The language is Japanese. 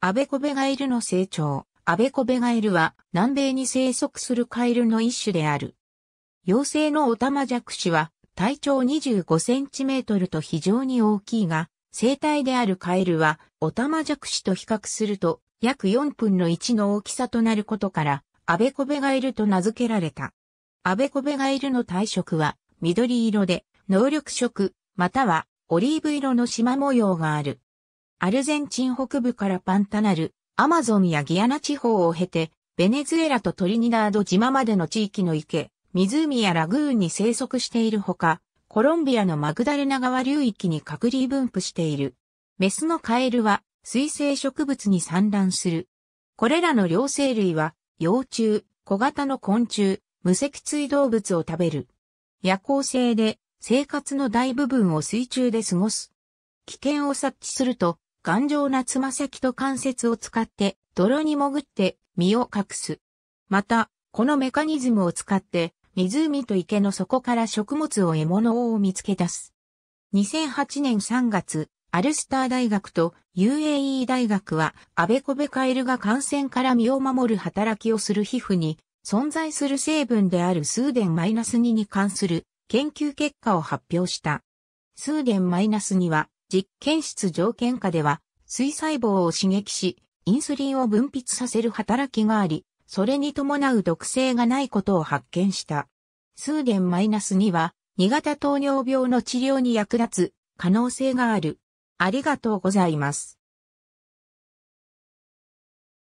アベコベガエルの成長。アベコベガエルは南米に生息するカエルの一種である。幼生のオタマジャクシは体長25センチメートルと非常に大きいが、生体であるカエルはオタマジャクシと比較すると約4分の1の大きさとなることから、アベコベガエルと名付けられた。アベコベガエルの体色は緑色で、能力色、またはオリーブ色の縞模様がある。アルゼンチン北部からパンタナル、アマゾンやギアナ地方を経て、ベネズエラとトリニダード島までの地域の池、湖やラグーンに生息しているほか、コロンビアのマグダレナ川流域に隔離分布している。メスのカエルは水生植物に産卵する。これらの両生類は、幼虫、小型の昆虫、無脊椎動物を食べる。夜行性で生活の大部分を水中で過ごす。危険を察知すると頑丈なつま先と関節を使って泥に潜って身を隠す。また、このメカニズムを使って湖と池の底から食物を獲物を見つけ出す。2008年3月、アルスター大学と UAE 大学は、アベコベカエルが感染から身を守る働きをする皮膚に、存在する成分であるスーデン -2 に関する研究結果を発表した。スーデン -2 は、実験室条件下では、水細胞を刺激し、インスリンを分泌させる働きがあり、それに伴う毒性がないことを発見した。数マイナスには、2型糖尿病の治療に役立つ可能性がある。ありがとうございます。